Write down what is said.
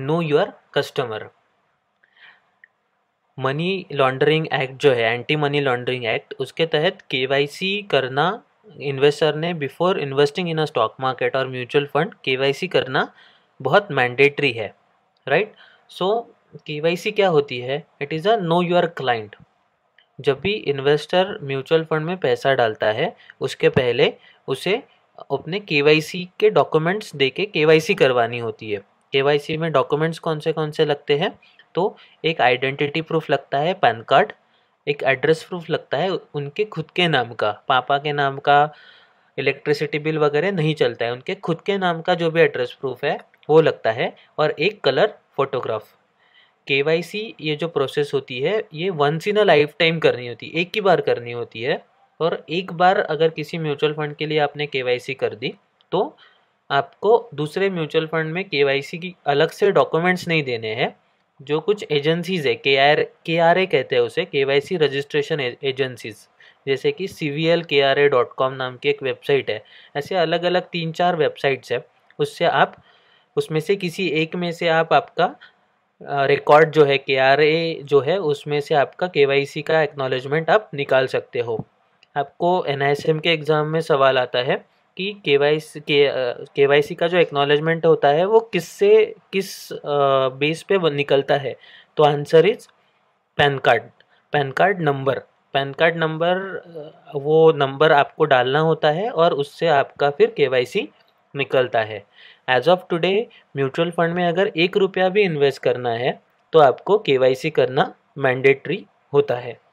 no your customer money laundering act जो है anti money laundering act उसके तहत के करना इन्वेस्टर ने before investing in a stock market और म्यूचुअल फंड के करना बहुत मैंडेटरी है राइट सो के क्या होती है it is a know your client जब भी इन्वेस्टर म्यूचुअल फंड में पैसा डालता है उसके पहले उसे अपने के के डॉक्यूमेंट्स दे के करवानी होती है के में डॉक्यूमेंट्स कौन से कौन से लगते हैं तो एक आइडेंटिटी प्रूफ लगता है पैन कार्ड एक एड्रेस प्रूफ लगता है उनके खुद के नाम का पापा के नाम का इलेक्ट्रिसिटी बिल वगैरह नहीं चलता है उनके खुद के नाम का जो भी एड्रेस प्रूफ है वो लगता है और एक colour photograph K Y C ये जो प्रोसेस होती है ये once in a lifetime करनी होती है एक ही बार करनी होती है और एक बार अगर किसी म्यूचुअल फंड के लिए आपने के वाई सी कर दी तो आपको दूसरे म्यूचुअल फंड में के की अलग से डॉक्यूमेंट्स नहीं देने हैं जो कुछ एजेंसीज है के आर के आर ए कहते हैं उसे के वाई सी रजिस्ट्रेशन एजेंसीज जैसे कि C V L K R A dot com नाम की एक वेबसाइट है ऐसे अलग अलग तीन चार वेबसाइट्स है उससे आप उसमें से किसी एक में से आप आपका रिकॉर्ड जो है के आर ए जो है उसमें से आपका के वाई सी का एक्नॉलेजमेंट आप निकाल सकते हो आपको एन आई एस एम के एग्ज़ाम में सवाल आता है कि के वाई सी के वाई सी का जो एक्नॉलेजमेंट होता है वो किससे किस बेस पे निकलता है तो answer is PAN card PAN card number PAN card number वो नंबर आपको डालना होता है और उससे आपका फिर के निकलता है age of today mutual fund में अगर एक रुपया भी इन्वेस्ट करना है तो आपको के करना मैंडेटरी होता है